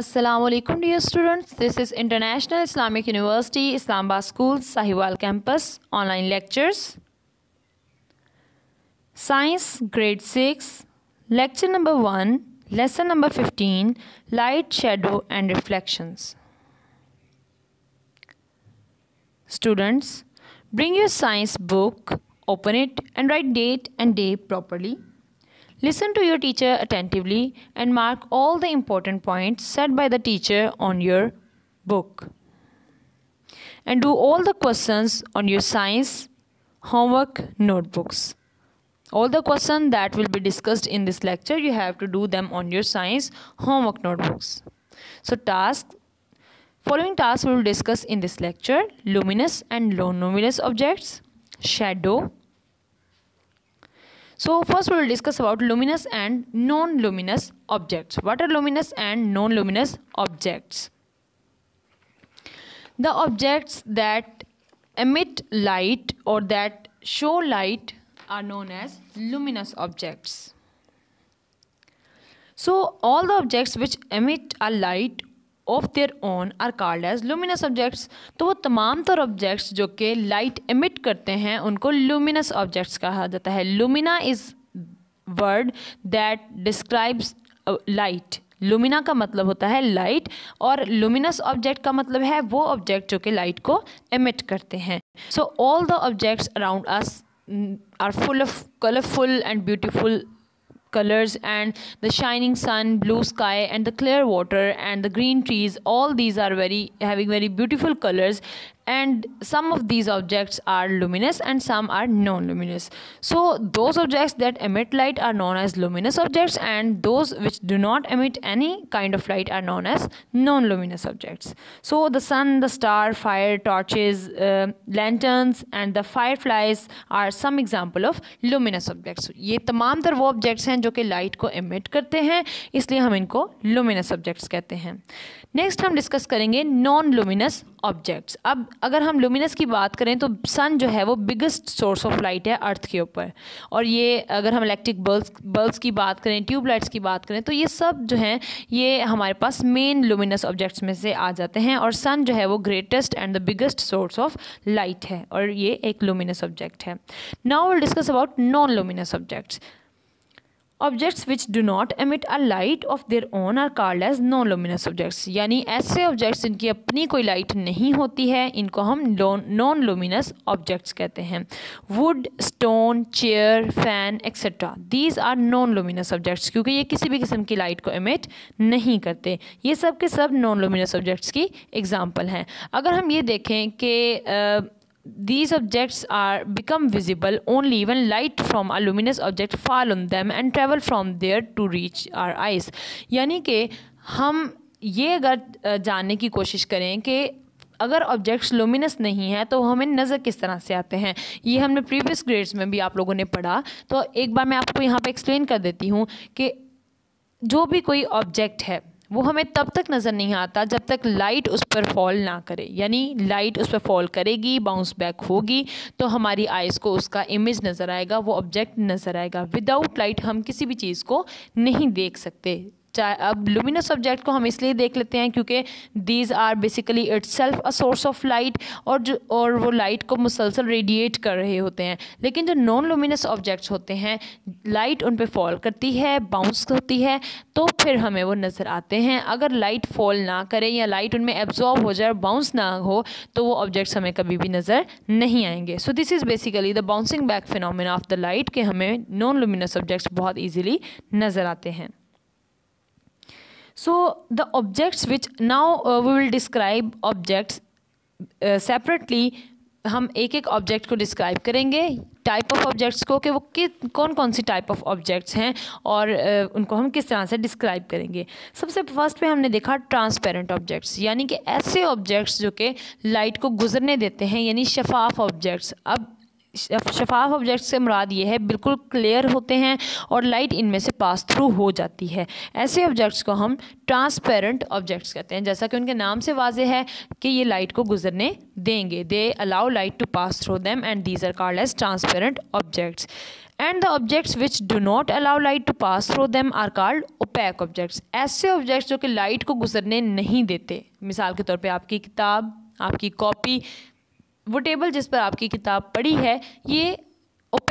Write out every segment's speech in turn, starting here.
Assalamu dear students this is International Islamic University Islamabad School Sahiwal campus online lectures Science grade 6 lecture number 1 lesson number 15 light shadow and reflections Students bring your science book open it and write date and day properly Listen to your teacher attentively and mark all the important points said by the teacher on your book. And do all the questions on your science homework notebooks. All the questions that will be discussed in this lecture, you have to do them on your science homework notebooks. So task, following tasks we will discuss in this lecture, luminous and non-luminous objects, shadow, so first we will discuss about luminous and non-luminous objects. What are luminous and non-luminous objects? The objects that emit light or that show light are known as luminous objects. So all the objects which emit a light of their own are called as luminous objects तो वो तमाम तर objects जो कि light emit करते हैं उनको luminous objects कहा जाता है lumina is word that describes light lumina का मतलब होता है लाइट और लुमिनस ऑब्जेक्ट का मतलब है वो ऑब्जेक्ट जो कि लाइट को एमिट करते हैं so all the objects around us are full of colourful and beautiful colors and the shining sun blue sky and the clear water and the green trees all these are very having very beautiful colors and some of these objects are luminous and some are non-luminous so those objects that emit light are known as luminous objects and those which do not emit any kind of light are known as non-luminous objects so the sun the star fire torches uh, lanterns and the fireflies are some example of luminous objects ye tamam tar wo objects hain jo ki light ko emit karte hain isliye hum inko luminous objects kehte hain next हम discuss करेंगे non luminous objects अब अगर हम luminous की बात करें तो सन जो है वो बिगेस्ट सोर्स ऑफ लाइट है अर्थ के ऊपर और ये अगर हम इलेक्ट्रिक बल्ब बल्ब्स की बात करें ट्यूबलाइट्स की बात करें तो ये सब जो हैं ये हमारे पास मेन लुमिनस ऑब्जेक्ट्स में से आ जाते हैं और सन जो है वो greatest and the biggest source of light है और ये एक लुमिनस ऑब्जेक्ट है now will discuss about non luminous objects objects which do not emit a light of their own are called as non luminous objects यानी ऐसे objects जिनकी अपनी कोई लाइट नहीं होती है इनको हम नॉन लोमिनस ऑब्जेक्ट्स कहते हैं wood stone chair fan etcetera these are non luminous objects क्योंकि ये किसी भी किस्म की लाइट को एमिट नहीं करते ये सब के सब नॉन लोमिनस ऑब्जेक्ट्स की एग्ज़ाम्पल हैं अगर हम ये देखें कि these objects are become visible only when light from a luminous object fall on them and travel from there to reach our eyes यानी कि हम ये अगर जानने की कोशिश करें कि अगर ऑब्जेक्ट्स लोमिनस नहीं है तो हमें नज़र किस तरह से आते हैं ये हमने प्रीवियस ग्रेड्स में भी आप लोगों ने पढ़ा तो एक बार मैं आपको यहाँ पे एक्सप्लेन कर देती हूँ कि जो भी कोई ऑब्जेक्ट है वो हमें तब तक नज़र नहीं आता जब तक लाइट उस पर फॉल ना करे यानी लाइट उस पर फॉल करेगी बाउंस बैक होगी तो हमारी आइज़ को उसका इमेज नज़र आएगा वो ऑब्जेक्ट नज़र आएगा विदाउट लाइट हम किसी भी चीज़ को नहीं देख सकते चाहे अब लुमिनस ऑब्जेक्ट को हम इसलिए देख लेते हैं क्योंकि these are basically itself a source of light और जो और वो लाइट को मुसलसल रेडिएट कर रहे होते हैं लेकिन जो नॉन लुमिनस ऑब्जेक्ट्स होते हैं लाइट उन पर फॉल करती है बाउंस होती है तो फिर हमें वो नज़र आते हैं अगर लाइट फॉल ना करे या लाइट उनमें एब्जॉर्ब हो जाए बाउंस ना हो तो वो ऑब्जेक्ट्स हमें कभी भी नज़र नहीं आएंगे so this is basically the bouncing back phenomena of the light के हमें नॉन लुमिनस ऑब्जेक्ट्स बहुत ईजिली नज़र आते हैं So the objects which now uh, we will describe objects uh, separately हम एक एक ऑब्जेक्ट को डिस्क्राइब करेंगे टाइप ऑफ ऑब्जेक्ट्स को कि वो कि कौन कौन सी टाइप ऑफ ऑब्जेक्ट्स हैं और uh, उनको हम किस तरह से डिस्क्राइब करेंगे सबसे फर्स्ट पे हमने देखा ट्रांसपेरेंट ऑब्जेक्ट्स यानी कि ऐसे ऑब्जेक्ट्स जो कि लाइट को गुजरने देते हैं यानी शफाफ ऑब्जेक्ट्स अब शफाफ ऑब्जेक्ट से मुराद ये है बिल्कुल क्लियर होते हैं और लाइट इनमें से पास थ्रू हो जाती है ऐसे ऑब्जेक्ट्स को हम ट्रांसपेरेंट ऑब्जेक्ट्स कहते हैं जैसा कि उनके नाम से वाजे है कि ये लाइट को गुजरने देंगे they allow light to pass through them and these are called as transparent objects and the objects which do not allow light to pass through them are called opaque objects ऐसे objects जो कि light को गुजरने नहीं देते मिसाल के तौर पर आपकी किताब आपकी कॉपी वो टेबल जिस पर आपकी किताब पड़ी है ये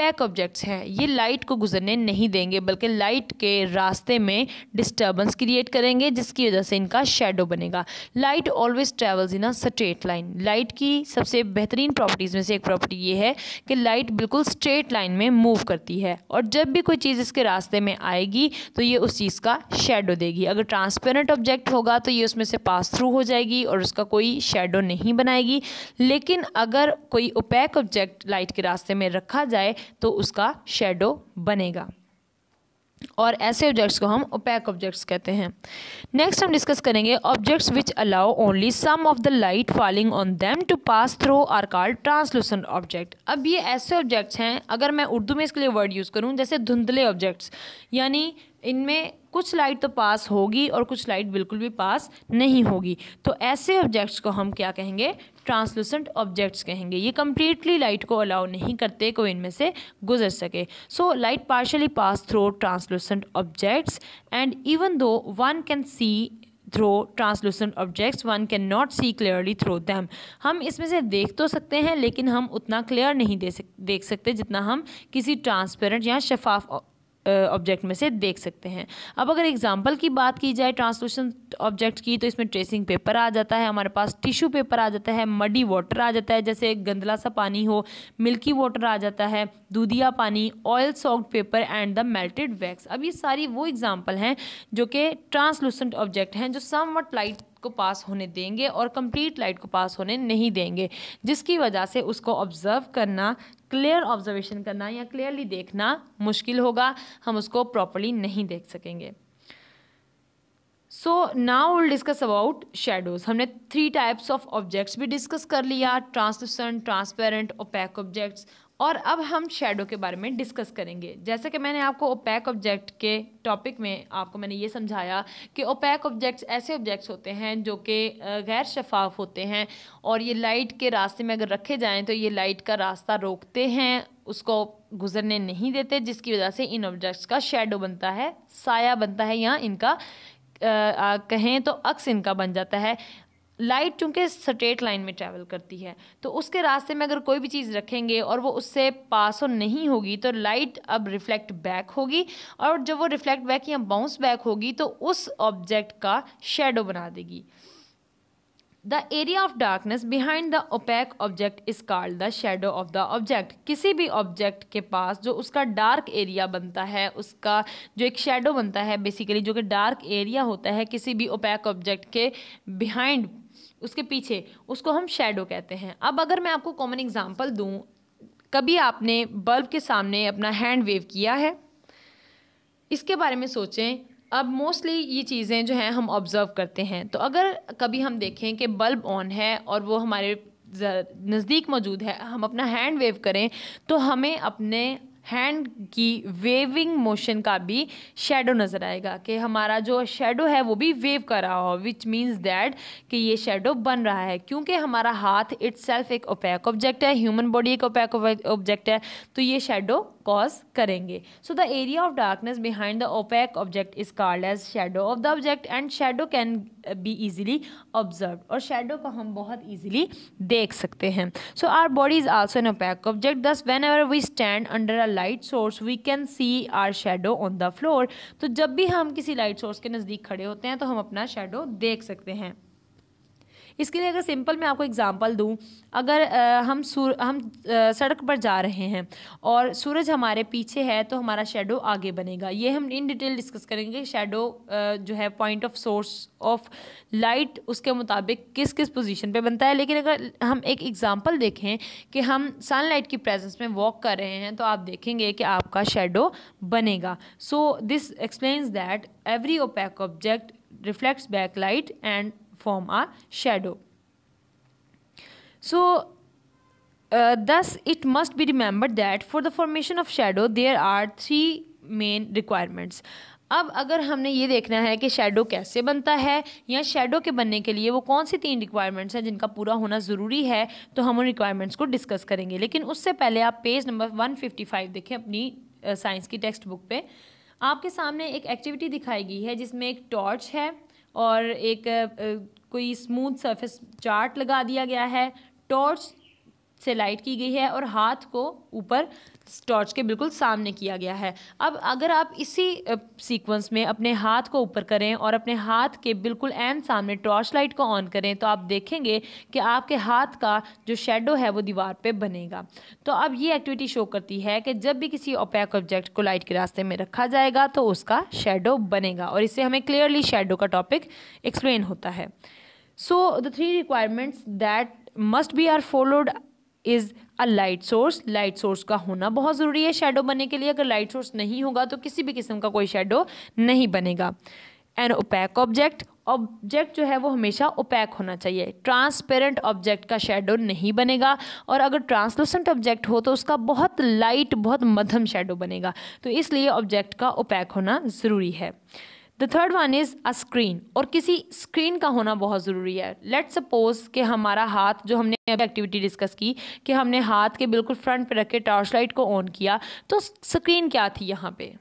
ओपैक ऑब्जेक्ट्स हैं ये लाइट को गुजरने नहीं देंगे बल्कि लाइट के रास्ते में डिस्टर्बेंस क्रिएट करेंगे जिसकी वजह से इनका शेडो बनेगा light always travels in a straight line light की सबसे बेहतरीन प्रॉपर्टीज़ में से एक प्रॉपर्टी ये है कि लाइट बिल्कुल स्ट्रेट लाइन में मूव करती है और जब भी कोई चीज़ इसके रास्ते में आएगी तो ये उस चीज़ का शेडो देगी अगर ट्रांसपेरेंट ऑब्जेक्ट होगा तो ये उसमें से पास थ्रू हो जाएगी और उसका कोई शेडो नहीं बनाएगी लेकिन अगर कोई ओपैक ऑब्जेक्ट लाइट के रास्ते में रखा जाए तो उसका शेडो बनेगा और ऐसे ऑब्जेक्ट्स को हम ओपैक ऑब्जेक्ट्स कहते हैं नेक्स्ट हम डिस्कस करेंगे objects which allow only some of the light falling on them to pass through are called translucent object अब ये ऐसे ऑब्जेक्ट्स हैं अगर मैं उर्दू में इसके लिए वर्ड यूज़ करूँ जैसे धुंधले ऑब्जेक्ट्स यानी इनमें कुछ लाइट तो पास होगी और कुछ लाइट बिल्कुल भी पास नहीं होगी तो ऐसे ऑब्जेक्ट्स को हम क्या कहेंगे ट्रांसलूसेंट ऑब्जेक्ट्स कहेंगे ये कम्प्लीटली लाइट को अलाउ नहीं करते कोई इनमें से गुजर सके so light partially pass through translucent objects and even though one can see through translucent objects one can not see clearly through them हम इसमें से देख तो सकते हैं लेकिन हम उतना क्लियर नहीं दे सक देख सकते जितना हम किसी ट्रांसपेरेंट या शफाफ ऑब्जेक्ट में से देख सकते हैं अब अगर एग्जाम्पल की बात की जाए ट्रांसलूशन ऑब्जेक्ट की तो इसमें ट्रेसिंग पेपर आ जाता है हमारे पास टिश्यू पेपर आ जाता है मडी वाटर आ जाता है जैसे गंदला सा पानी हो मिल्की वाटर आ जाता है दूधिया पानी oil soft paper and the melted wax अब ये सारी वो एग्ज़ाम्पल हैं जो कि ट्रांसलूसेंट ऑब्जेक्ट हैं जो सम लाइट को पास होने देंगे और कंप्लीट लाइट को पास होने नहीं देंगे जिसकी वजह से उसको ऑब्ज़र्व करना क्लियर ऑब्जर्वेशन करना या क्लियरली देखना मुश्किल होगा हम उसको प्रॉपरली नहीं देख सकेंगे so now will discuss about shadows हमने थ्री टाइप्स ऑफ ऑब्जेक्ट्स भी डिस्कस कर लिया ट्रांसलूसेंट ट्रांसपेरेंट ओपैक ऑब्जेक्ट्स और अब हम शेडो के बारे में डिस्कस करेंगे जैसे कि मैंने आपको ओपैक ऑब्जेक्ट के टॉपिक में आपको मैंने ये समझाया कि ओपैक ऑब्जेक्ट्स ऐसे ऑब्जेक्ट्स होते हैं जो कि गैर शफाफ होते हैं और ये लाइट के रास्ते में अगर रखे जाएँ तो ये लाइट का रास्ता रोकते हैं उसको गुजरने नहीं देते जिसकी वजह से इन ऑब्जेक्ट्स का शेडो बनता है साया बनता है या इनका आ, आ, कहें तो अक्स इनका बन जाता है लाइट चूँकि स्ट्रेट लाइन में ट्रैवल करती है तो उसके रास्ते में अगर कोई भी चीज़ रखेंगे और वो उससे पास ऑन नहीं होगी तो लाइट अब रिफ़्लेक्ट बैक होगी और जब वो रिफ़्लेक्ट बैक या बाउंस बैक होगी तो उस ऑब्जेक्ट का शेडो बना देगी the area of darkness behind the opaque object is called the shadow of the object किसी भी ऑब्जेक्ट के पास जो उसका डार्क एरिया बनता है उसका जो एक शेडो बनता है बेसिकली जो कि डार्क एरिया होता है किसी भी ओपैक ऑब्जेक्ट के बिहाइंड उसके पीछे उसको हम शेडो कहते हैं अब अगर मैं आपको कॉमन एग्जाम्पल दूँ कभी आपने बल्ब के सामने अपना हैंड वेव किया है इसके बारे में सोचें अब मोस्टली ये चीज़ें जो हैं हम ऑब्ज़र्व करते हैं तो अगर कभी हम देखें कि बल्ब ऑन है और वो हमारे नज़दीक मौजूद है हम अपना हैंड वेव करें तो हमें अपने हैंड की वेविंग मोशन का भी शेडो नज़र आएगा कि हमारा जो शेडो है वो भी वेव कर रहा हो विच मीन्स दैट कि ये शेडो बन रहा है क्योंकि हमारा हाथ इट्स एक ओपैक ऑब्जेक्ट है ह्यूमन बॉडी एक ओपैक ऑब्जेक्ट है तो ये शेडो कॉज करेंगे so the area of darkness behind the opaque object is called as shadow of the object and shadow can be easily observe और shadow को हम बहुत ईजिली देख सकते हैं so our body is also an opaque object thus whenever we stand under a light source we can see are shadow on the floor तो जब भी हम किसी लाइट सोर्स के नज़दीक खड़े होते हैं तो हम अपना शेडो देख सकते हैं इसके लिए अगर सिंपल मैं आपको एग्ज़ाम्पल दूँ अगर आ, हम सूर हम आ, सड़क पर जा रहे हैं और सूरज हमारे पीछे है तो हमारा शेडो आगे बनेगा ये हम इन डिटेल डिस्कस करेंगे शेडो जो है point of source of light उसके मुताबिक किस किस पोजीशन पे बनता है लेकिन अगर हम एक एग्ज़ाम्पल देखें कि हम सनलाइट की प्रेजेंस में वॉक कर रहे हैं तो आप देखेंगे कि आपका शेडो बनेगा so this explains that every opaque object reflects back light and form a shadow. So uh, thus it must be remembered that for the formation of shadow there are three main requirements. अब अगर हमने ये देखना है कि shadow कैसे बनता है या शेडो के बनने के लिए वो कौन सी तीन रिक्वायरमेंट्स हैं जिनका पूरा होना ज़रूरी है तो हम उन रिक्वायरमेंट्स को डिस्कस करेंगे लेकिन उससे पहले आप पेज नंबर 155 देखें अपनी साइंस uh, की टेक्स्ट बुक पे आपके सामने एक एक्टिविटी दिखाई गई है जिसमें एक टॉर्च है और एक कोई स्मूथ सरफेस चार्ट लगा दिया गया है टॉर्च से लाइट की गई है और हाथ को ऊपर टॉर्च के बिल्कुल सामने किया गया है अब अगर आप इसी सीक्वेंस में अपने हाथ को ऊपर करें और अपने हाथ के बिल्कुल एन सामने टॉर्च लाइट को ऑन करें तो आप देखेंगे कि आपके हाथ का जो शेडो है वो दीवार पे बनेगा तो अब ये एक्टिविटी शो करती है कि जब भी किसी ओपैक ऑब्जेक्ट को लाइट के रास्ते में रखा जाएगा तो उसका शेडो बनेगा और इससे हमें क्लियरली शेडो का टॉपिक एक्सप्लेन होता है so the three requirements that must be are followed is a light source light source का होना बहुत ज़रूरी है शेडो बनने के लिए अगर लाइट सोर्स नहीं होगा तो किसी भी किस्म का कोई शेडो नहीं बनेगा एन ओपैक ऑब्जेक्ट ऑब्जेक्ट जो है वो हमेशा ओपैक होना चाहिए ट्रांसपेरेंट ऑब्जेक्ट का शेडो नहीं बनेगा और अगर ट्रांसलूसेंट ऑब्जेक्ट हो तो उसका बहुत लाइट बहुत मध्यम शेडो बनेगा तो इसलिए ऑब्जेक्ट का ओपैक होना ज़रूरी है the third one is a screen और किसी स्क्रीन का होना बहुत ज़रूरी है लेट सपोज कि हमारा हाथ जो हमने अभी एक्टिविटी डिस्कस की कि हमने हाथ के बिल्कुल फ्रंट पे रख के टॉर्च लाइट को ऑन किया तो स्क्रीन क्या थी यहाँ पे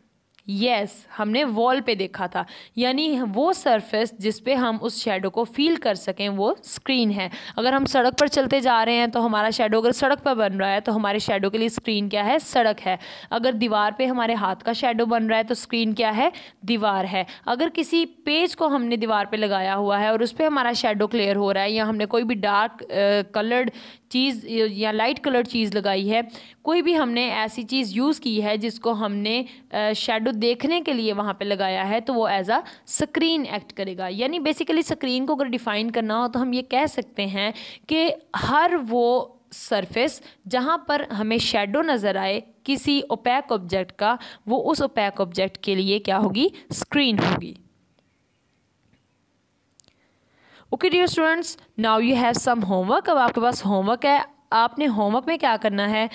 यस yes, हमने वॉल पे देखा था यानी वो सरफेस जिस पे हम उस शेडो को फील कर सकें वो स्क्रीन है अगर हम सड़क पर चलते जा रहे हैं तो हमारा शेडो अगर सड़क पर बन रहा है तो हमारे शेडो के लिए स्क्रीन क्या है सड़क है अगर दीवार पे हमारे हाथ का शेडो बन रहा है तो स्क्रीन क्या है दीवार है अगर किसी पेज को हमने दीवार पर लगाया हुआ है और उस पर हमारा शेडो क्लियर हो रहा है या हमने कोई भी डार्क कलर्ड चीज़ या लाइट कलर्ड चीज़ लगाई है कोई भी हमने ऐसी चीज़ यूज़ की है जिसको हमने शेडो विंडो देखने के लिए वहाँ पे लगाया है तो वो एज आ स्क्रीन एक्ट करेगा यानी बेसिकली स्क्रीन को अगर डिफ़ाइन करना हो तो हम ये कह सकते हैं कि हर वो सरफेस जहाँ पर हमें शेडो नज़र आए किसी ओपैक ऑब्जेक्ट का वो उस ओपैक ऑब्जेक्ट के लिए क्या होगी स्क्रीन होगी okay dear students now you have some homework अब आपके पास होमवर्क है आपने होमवर्क में क्या करना है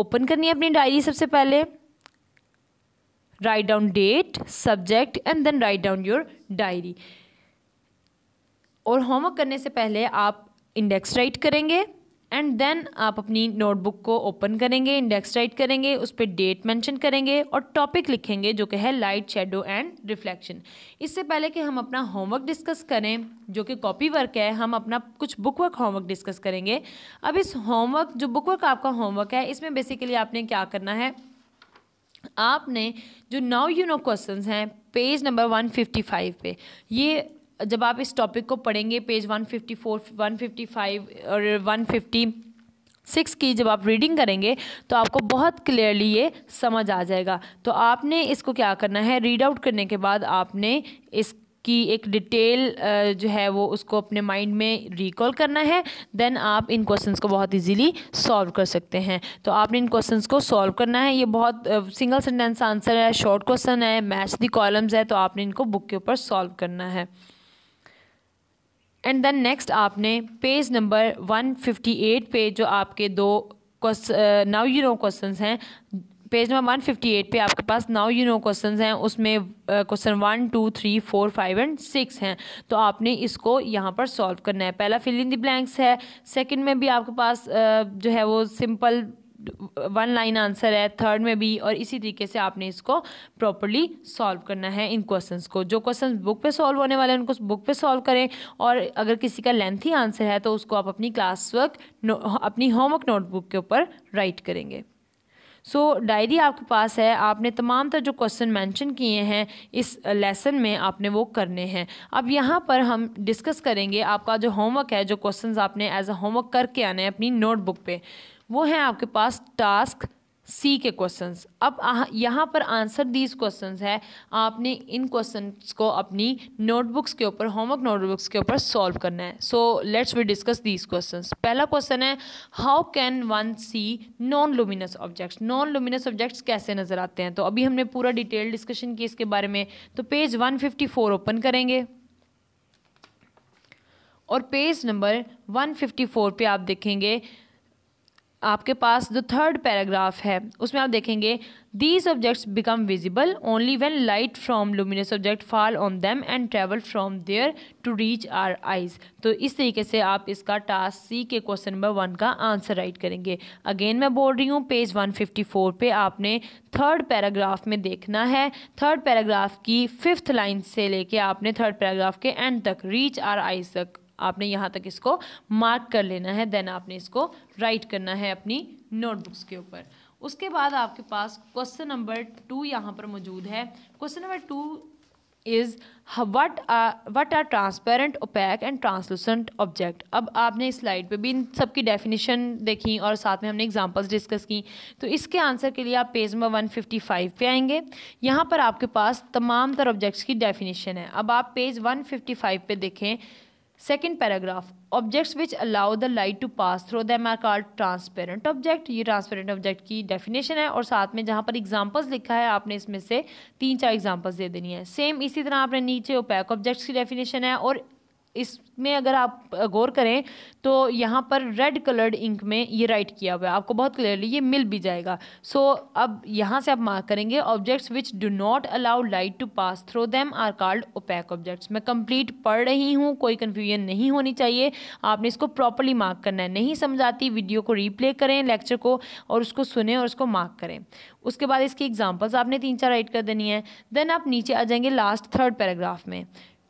ओपन करनी है अपनी डायरी सबसे पहले write down date subject and then write down your diary और होमवर्क करने से पहले आप इंडेक्स राइट करेंगे एंड देन आप अपनी नोटबुक को ओपन करेंगे इंडेक्स राइट करेंगे उस पर डेट मेंशन करेंगे और टॉपिक लिखेंगे जो कि है लाइट शेडो एंड रिफ्लेक्शन इससे पहले कि हम अपना होमवर्क डिस्कस करें जो कि कॉपी वर्क है हम अपना कुछ बुक वर्क होमवर्क डिस्कस करेंगे अब इस होमवर्क जो बुक वर्क आपका होमवर्क है इसमें बेसिकली आपने क्या करना है आपने जो नाउ यू नो क्वेश्चन हैं पेज नंबर 155 पे ये जब आप इस टॉपिक को पढ़ेंगे पेज 154, 155 और 150 सिक्स की जब आप रीडिंग करेंगे तो आपको बहुत क्लियरली ये समझ आ जाएगा तो आपने इसको क्या करना है रीड आउट करने के बाद आपने इस की एक डिटेल जो है वो उसको अपने माइंड में रिकॉल करना है देन आप इन क्वेश्चंस को बहुत इजीली सॉल्व कर सकते हैं तो आपने इन क्वेश्चंस को सॉल्व करना है ये बहुत सिंगल सेंटेंस आंसर है शॉर्ट क्वेश्चन है मैच दी कॉलम्स है तो आपने इनको बुक के ऊपर सॉल्व करना है एंड देन नेक्स्ट आपने पेज नंबर वन पे जो आपके दो नाउ यू नो क्वेश्चंस हैं page number one fifty eight पर आपके पास नाउ यू नो क्वेश्चन हैं उसमें question one two three four five and six हैं तो आपने इसको यहाँ पर सॉल्व करना है पहला फिल इन द ब्लैंक्स है सेकंड में भी आपके पास जो है वो सिंपल वन लाइन आंसर है थर्ड में भी और इसी तरीके से आपने इसको प्रॉपरली सॉल्व करना है इन क्वेश्चंस को जो क्वेश्चंस बुक पे सॉल्व होने वाले हैं उनको बुक पे सॉल्व करें और अगर किसी का लेंथी आंसर है तो उसको आप अपनी क्लास वर्क अपनी होमवर्क नोटबुक के ऊपर राइट करेंगे सो so, डायरी आपके पास है आपने तमाम तर जो क्वेश्चन मेंशन किए हैं इस लेसन में आपने वो करने हैं अब यहाँ पर हम डिस्कस करेंगे आपका जो होमवर्क है जो क्वेश्चंस आपने एज अ होमवर्क करके आने हैं अपनी नोटबुक पे वो है आपके पास टास्क सी के क्वेश्चंस अब यहाँ पर आंसर दीज क्वेश्चंस है आपने इन क्वेश्चंस को अपनी नोटबुक्स के ऊपर होमवर्क नोटबुक्स के ऊपर सॉल्व करना है so let's we discuss these questions पहला क्वेश्चन है how can one see non luminous objects non luminous objects कैसे नज़र आते हैं तो अभी हमने पूरा डिटेल डिस्कशन की इसके बारे में तो page one fifty four open करेंगे और page number one fifty four पर आप देखेंगे आपके पास जो थर्ड पैराग्राफ है उसमें आप देखेंगे these objects become visible only when light from luminous object fall on them and travel from there to reach our eyes तो इस तरीके से आप इसका टास्क सी के क्वेश्चन नंबर वन का आंसर राइट करेंगे अगेन मैं बोल रही हूँ पेज वन फिफ्टी फोर पर आपने थर्ड पैराग्राफ में देखना है थर्ड पैराग्राफ की फिफ्थ लाइन से लेके आपने थर्ड पैराग्राफ के एंड तक रीच आर आइज तक आपने यहाँ तक इसको मार्क कर लेना है देन आपने इसको राइट करना है अपनी नोटबुक्स के ऊपर उसके बाद आपके पास क्वेश्चन नंबर टू यहाँ पर मौजूद है question number two is what are what are transparent opaque and translucent object अब आपने इस स्लाइड पे भी इन सब की डेफिनेशन देखी और साथ में हमने एग्जांपल्स डिस्कस की तो इसके आंसर के लिए आप पेज नंबर 155 पे आएंगे यहाँ पर आपके पास तमाम तर ऑब्जेक्ट्स की डेफिनेशन है अब आप पेज 155 पे देखें second paragraph objects which allow the light to pass through them are called transparent object ये ट्रांसपेरेंट ऑब्जेक्ट की डेफिनेशन है और साथ में जहाँ पर एग्जाम्पल्स लिखा है आपने इसमें से तीन चार एग्जाम्पल्स दे देनी है सेम इसी तरह आपने नीचे ओपैक ऑब्जेक्ट्स की डेफिनेशन है और इसमें अगर आप गौर करें तो यहाँ पर रेड कलर्ड इंक में ये राइट किया हुआ है आपको बहुत क्लियरली ये मिल भी जाएगा सो so, अब यहाँ से आप मार्क करेंगे objects which do not allow light to pass through them are called opaque objects मैं कंप्लीट पढ़ रही हूँ कोई कन्फ्यूजन नहीं होनी चाहिए आपने इसको प्रॉपरली मार्क करना है नहीं समझाती वीडियो को रीप्ले करें लेक्चर को और उसको सुने और उसको मार्क करें उसके बाद इसकी एग्जाम्पल्स आपने तीन चार राइट कर देनी है देन आप नीचे आ जाएंगे लास्ट थर्ड पैराग्राफ में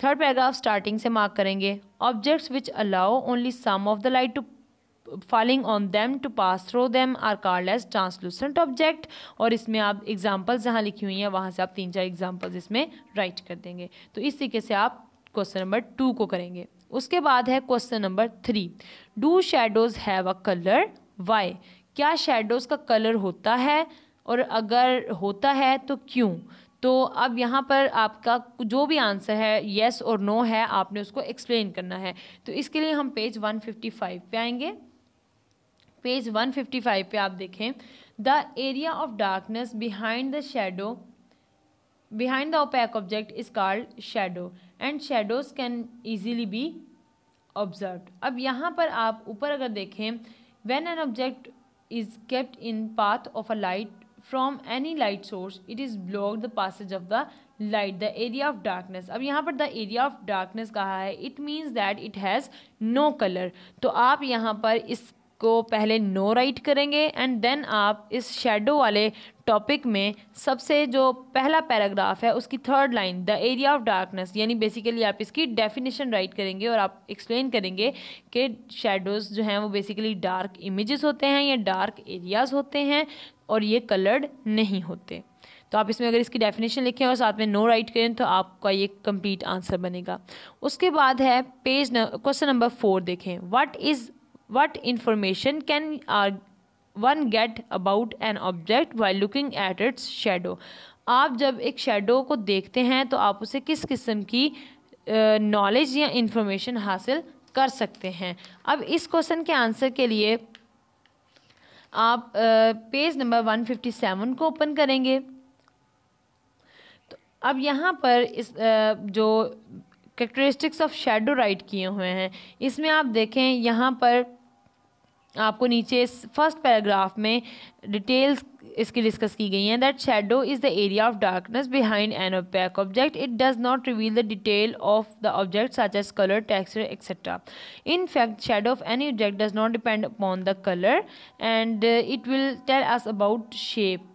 थर्ड पैराग्राफ स्टार्टिंग से मार्क करेंगे objects which allow only some of the light to falling on them to pass through them are called as translucent object और इसमें आप एग्जाम्पल्स जहाँ लिखी हुई हैं वहाँ से आप तीन चार एग्जाम्पल्स इसमें राइट कर देंगे तो इस तरीके से आप क्वेश्चन नंबर टू को करेंगे उसके बाद है question number three do shadows have a colour why क्या शेडोज़ का कलर होता है और अगर होता है तो क्यों तो अब यहाँ पर आपका जो भी आंसर है येस और नो है आपने उसको एक्सप्लेन करना है तो इसके लिए हम पेज 155 पे आएंगे पेज 155 पे आप देखें the area of darkness behind the shadow behind the opaque object is called shadow and shadows can easily be observe अब यहाँ पर आप ऊपर अगर देखें when an object is kept in path of a light from any light source it is block the passage of the light the area of darkness अब यहाँ पर द एरिया ऑफ डार्कनेस कहा है it means that it has no colour तो आप यहाँ पर इस को पहले नो राइट करेंगे एंड देन आप इस शेडो वाले टॉपिक में सबसे जो पहला पैराग्राफ है उसकी third line the area of darkness यानी बेसिकली आप इसकी डेफिनेशन राइट करेंगे और आप एक्सप्लेन करेंगे कि शेडोज़ जो हैं वो बेसिकली डार्क इमेजेस होते हैं या डार्क एरियाज़ होते हैं और ये कलर्ड नहीं होते तो आप इसमें अगर इसकी डेफिनेशन लिखें और साथ में नो राइट करें तो आपका ये कंप्लीट आंसर बनेगा उसके बाद है पेज क्वेश्चन नंबर फोर देखें what is what information can uh, one get about an object by looking at its shadow आप जब एक शेडो को देखते हैं तो आप उसे किस किस्म की नॉलेज uh, या इन्फॉर्मेशन हासिल कर सकते हैं अब इस क्वेश्चन के आंसर के लिए आप page number one fifty seven को ओपन करेंगे तो अब यहाँ पर इस आ, uh, जो करेक्टरिस्टिक्स ऑफ शेडो राइट किए हुए हैं इसमें आप देखें यहाँ पर आपको नीचे इस फर्स्ट पैराग्राफ में डिटेल्स इसकी डिस्कस की गई हैं that shadow is the area of darkness behind an opaque object it does not reveal the detail of the object such as colour texture etcetera in fact shadow of any object does not depend upon the colour and it will tell us about shape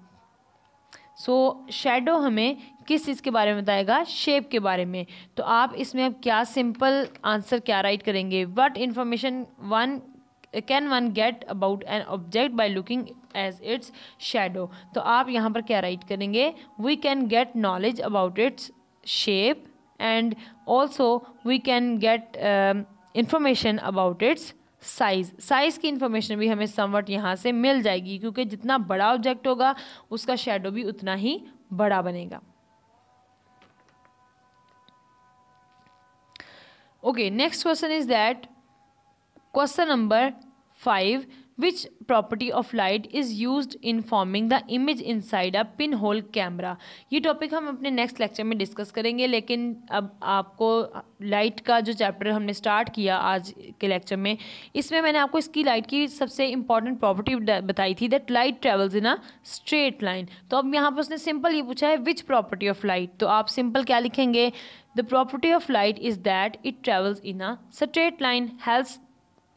so shadow हमें किस चीज़ के बारे में बताएगा shape के बारे में तो आप इसमें अब क्या सिंपल आंसर क्या राइट करेंगे what information one can one get about an object by looking as its shadow तो आप यहाँ पर क्या राइट करेंगे we can get knowledge about its shape and also we can get information about its size size की information भी हमें somewhat यहाँ से मिल जाएगी क्योंकि जितना बड़ा ऑब्जेक्ट होगा उसका शेडो भी उतना ही बड़ा बनेगा okay next question is that question number five which property of light is use in forming the image inside a pin hole camera ये टॉपिक हम अपने नेक्स्ट लेक्चर में डिस्कस करेंगे लेकिन अब आपको लाइट का जो चैप्टर हमने स्टार्ट किया आज के लेक्चर में इसमें मैंने आपको इसकी लाइट की सबसे इंपॉर्टेंट प्रॉपर्टी बताई थी that light travels in a straight line तो अब यहाँ पर उसने सिंपल ये पूछा है विच प्रॉपर्टी ऑफ लाइट तो आप सिंपल क्या लिखेंगे the property of light is that it travels in a straight line helps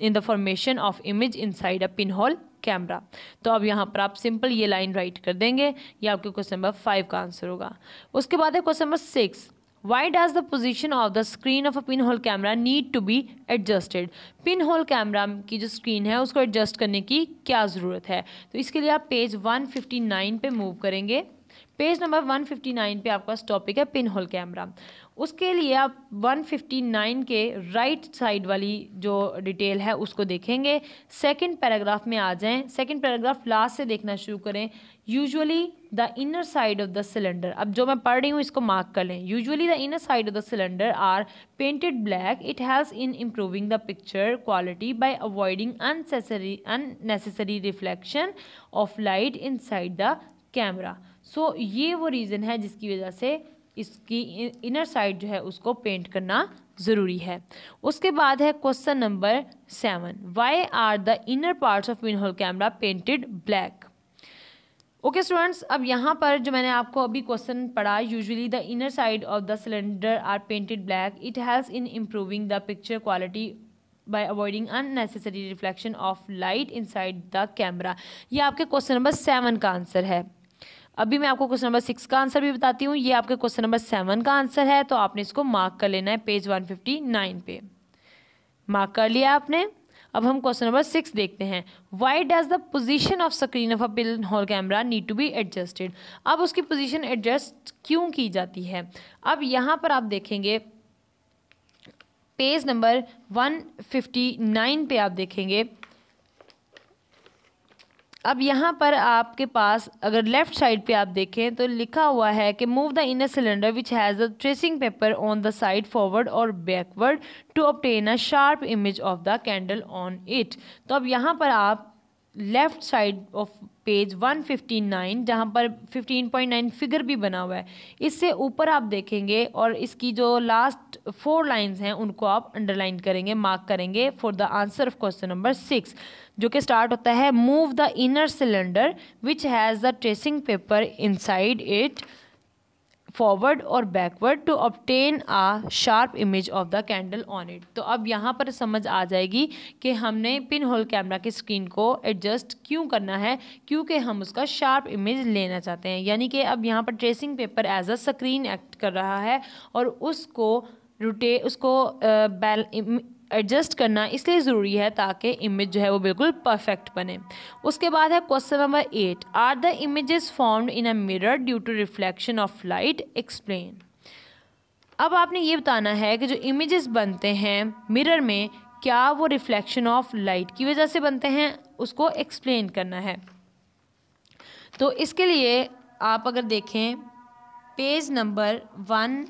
in the formation of image inside a pin hole camera तो अब यहाँ पर आप सिंपल ये लाइन राइट कर देंगे ये आपके क्वेश्चन नंबर फाइव का आंसर होगा उसके बाद है question number six Why does the position of the screen of a pinhole camera need to be adjusted? Pinhole camera की जो स्क्रीन है उसको एडजस्ट करने की क्या ज़रूरत है तो इसके लिए आप पेज 159 पर मूव करेंगे page number one fifty nine पर आपका टॉपिक है पिन होल कैमरा उसके लिए आप 159 के राइट साइड वाली जो डिटेल है उसको देखेंगे सेकंड पैराग्राफ में आ जाएं सेकंड पैराग्राफ लास्ट से देखना शुरू करें usually the inner side of the cylinder अब जो मैं पढ़ रही हूँ इसको मार्क कर लें usually the inner side of the cylinder are painted black it helps in improving the picture quality by avoiding unnecessary unnecessary reflection of light inside the camera so ये वो रीज़न है जिसकी वजह से इसकी inner side जो है उसको पेंट करना ज़रूरी है उसके बाद है question number seven why are the inner parts of pinhole camera painted black okay students अब यहाँ पर जो मैंने आपको अभी क्वेश्चन पढ़ा usually the inner side of the cylinder are painted black it helps in improving the picture quality by avoiding unnecessary reflection of light inside the camera ये आपके क्वेश्चन नंबर सेवन का आंसर है अभी मैं आपको question number six का answer भी बताती हूँ ये आपके क्वेश्चन नंबर सेवन का आंसर है तो आपने इसको मार्क कर लेना है पेज वन फिफ्टी नाइन पे मार्क कर लिया आपने अब हम क्वेश्चन नंबर सिक्स देखते हैं why does the position of screen of a pin hole camera need to be adjusted अब उसकी पोजिशन एडजस्ट क्यों की जाती है अब यहाँ पर आप देखेंगे page number one fifty nine पे आप देखेंगे अब यहाँ पर आपके पास अगर लेफ़्ट साइड पे आप देखें तो लिखा हुआ है कि move the inner cylinder which has a tracing paper on the side forward और backward to obtain a sharp image of the candle on it तो अब यहाँ पर आप लेफ़्ट साइड ऑफ पेज 159 जहाँ पर 15.9 फिगर भी बना हुआ है इससे ऊपर आप देखेंगे और इसकी जो लास्ट फोर लाइंस हैं उनको आप अंडरलाइन करेंगे मार्क करेंगे for the answer of question number six जो कि स्टार्ट होता है move the inner cylinder which has the tracing paper inside it forward और backward to obtain a sharp image of the candle on it तो अब यहाँ पर समझ आ जाएगी कि हमने पिन होल कैमरा की स्क्रीन को एडजस्ट क्यों करना है क्योंकि हम उसका शार्प इमेज लेना चाहते हैं यानी कि अब यहाँ पर tracing paper as a screen act कर रहा है और उसको रोटे उसको बैल एडजस्ट करना इसलिए ज़रूरी है ताकि इमेज जो है वो बिल्कुल परफेक्ट बने उसके बाद है question number eight are the images formed in a mirror due to reflection of light explain अब आपने ये बताना है कि जो इमेजेस बनते हैं मिरर में क्या वो रिफ्लेक्शन ऑफ लाइट की वजह से बनते हैं उसको एक्सप्लेन करना है तो इसके लिए आप अगर देखें page number one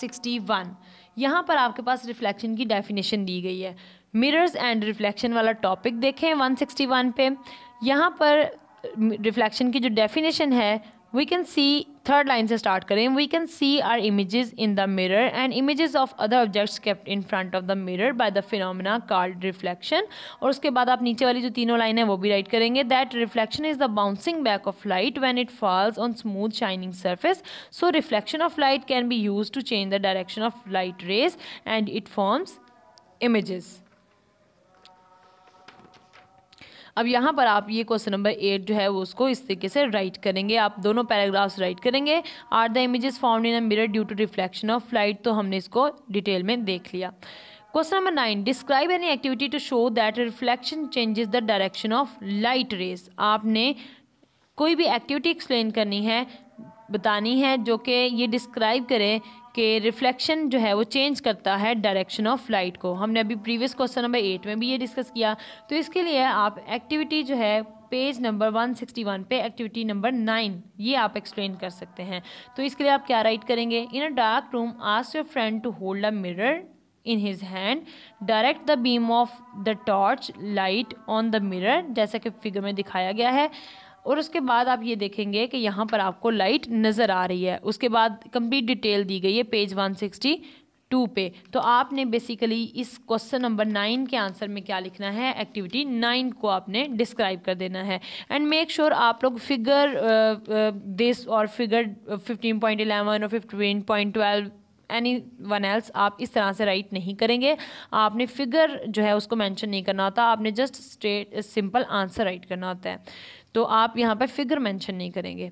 sixty one यहाँ पर आपके पास रिफ्लेक्शन की डेफिनेशन दी गई है मिरर्स एंड रिफ्लेक्शन वाला टॉपिक देखें 161 पे यहाँ पर रिफ्लेक्शन की जो डेफिनेशन है we can see third line से स्टार्ट करें we can see are images in the mirror and images of other objects kept in front of the mirror by the phenomena called reflection और उसके बाद आप नीचे वाली जो तीनों लाइन है वो भी राइट करेंगे that reflection is the bouncing back of light when it falls on smooth shining surface so reflection of light can be use to change the direction of light rays and it forms images. अब यहाँ पर आप ये question number eight जो है वो उसको इस तरीके से राइट करेंगे आप दोनों पैराग्राफ्स राइट करेंगे are the images found in a mirror due to reflection of light तो हमने इसको डिटेल में देख लिया question number nine describe any activity to show that reflection changes the direction of light rays आपने कोई भी एक्टिविटी एक्सप्लेन करनी है बतानी है जो कि ये डिस्क्राइब करें के रिफ्लेक्शन जो है वो चेंज करता है डायरेक्शन ऑफ लाइट को हमने अभी प्रीवियस क्वेश्चन नंबर एट में भी ये डिस्कस किया तो इसके लिए आप एक्टिविटी जो है पेज नंबर 161 पे एक्टिविटी नंबर नाइन ये आप एक्सप्लेन कर सकते हैं तो इसके लिए आप क्या राइट करेंगे in a dark room ask your friend to hold a mirror in his hand direct the beam of the torch light on the mirror जैसा कि फिगर में दिखाया गया है और उसके बाद आप ये देखेंगे कि यहाँ पर आपको लाइट नज़र आ रही है उसके बाद कंप्लीट डिटेल दी गई है पेज सिक्सटी टू पे तो आपने बेसिकली इस क्वेश्चन नंबर नाइन के आंसर में क्या लिखना है एक्टिविटी नाइन को आपने डिस्क्राइब कर देना है एंड मेक श्योर आप लोग फिगर दिस uh, uh, और फिगर फिफ्टीन पॉइंट एलेवन और fifteen point twelve anyone else आप इस तरह से राइट नहीं करेंगे आपने फिगर जो है उसको मैंशन नहीं करना होता आपने just straight simple answer write करना होता है तो आप यहाँ पर फिगर मैंशन नहीं करेंगे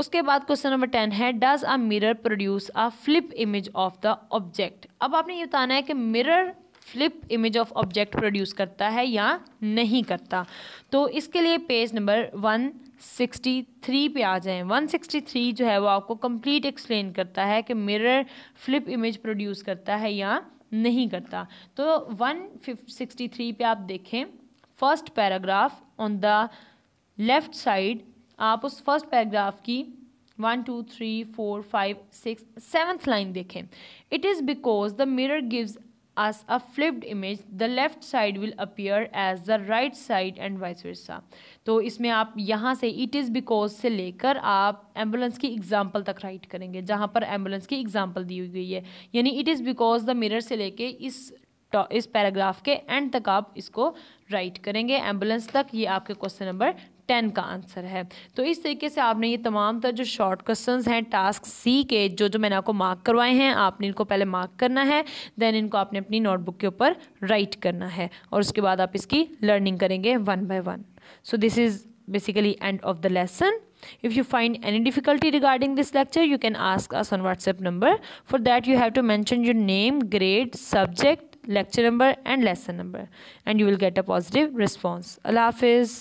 उसके बाद क्वेश्चन नंबर टेन है does a mirror produce a flip image of the object अब आपने ये बताना है कि mirror flip image of object produce करता है या नहीं करता तो इसके लिए page number one sixty three पे आ जाएं 163 जो है वो आपको कंप्लीट एक्सप्लेन करता है कि मिरर फ्लिप इमेज प्रोड्यूस करता है या नहीं करता तो 163 पे आप देखें first paragraph on the left side आप उस फर्स्ट पैराग्राफ की one two three four five six seventh line देखें it is because the mirror gives us a flipped image the left side will appear as the right side and vice versa तो इसमें आप यहाँ से it is because से लेकर आप ambulance की एग्जाम्पल तक राइट करेंगे जहाँ पर एम्बुलेंस की एग्जाम्पल दी गई है यानी it is because the mirror से लेके इस इस पैराग्राफ के एंड तक आप इसको राइट करेंगे एम्बुलेंस तक ये आपके क्वेश्चन नंबर टेन का आंसर है तो इस तरीके से आपने ये तमाम तर जो शॉर्ट क्वेश्चन हैं टास्क सी के जो जो मैंने आपको मार्क करवाए हैं आपने इनको पहले मार्क करना है देन इनको आपने अपनी नोटबुक के ऊपर राइट करना है और उसके बाद आप इसकी लर्निंग करेंगे one by one so this is basically end of the lesson if you find any difficulty regarding this lecture you can ask us on whatsapp number for that you have to mention your name grade subject lecture number and lesson number and you will get a positive response allah hafiz